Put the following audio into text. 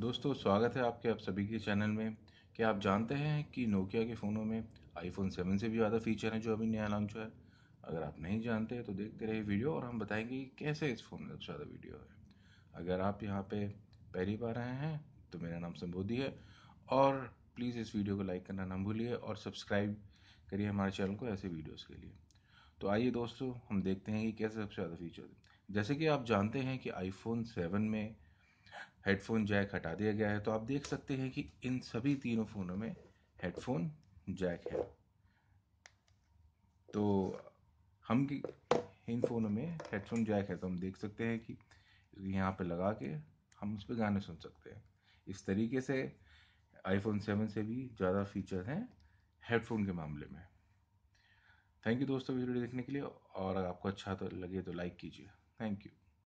दोस्तों स्वागत है आपके आप सभी के चैनल में क्या आप जानते हैं कि नोकिया के फ़ोनों में आईफोन 7 से भी ज़्यादा फीचर हैं जो अभी नया लॉन्च हुआ है अगर आप नहीं जानते तो देखते रहिए वीडियो और हम बताएंगे कि कैसे इस फ़ोन में सबसे ज़्यादा वीडियो है अगर आप यहाँ पे पहली बार आए हैं तो मेरा नाम संबोधि है और प्लीज़ इस वीडियो को लाइक करना ना भूलिए और सब्सक्राइब करिए हमारे चैनल को ऐसे वीडियोज़ के लिए तो आइए दोस्तों हम देखते हैं कि कैसे सबसे ज़्यादा फीचर जैसे कि आप जानते हैं कि आईफोन सेवन में हेडफोन जैक हटा दिया गया है तो आप देख सकते हैं कि इन सभी तीनों फ़ोनों में हेडफोन जैक है तो हम की इन फ़ोनों में हेडफोन जैक है तो हम देख सकते हैं कि यहाँ पे लगा के हम उस पर गाने सुन सकते हैं इस तरीके से आईफोन सेवन से भी ज़्यादा फीचर हैं हेडफोन के मामले में थैंक यू दोस्तों वीडियो देखने के लिए और अगर आपको अच्छा तो लगे तो लाइक कीजिए थैंक यू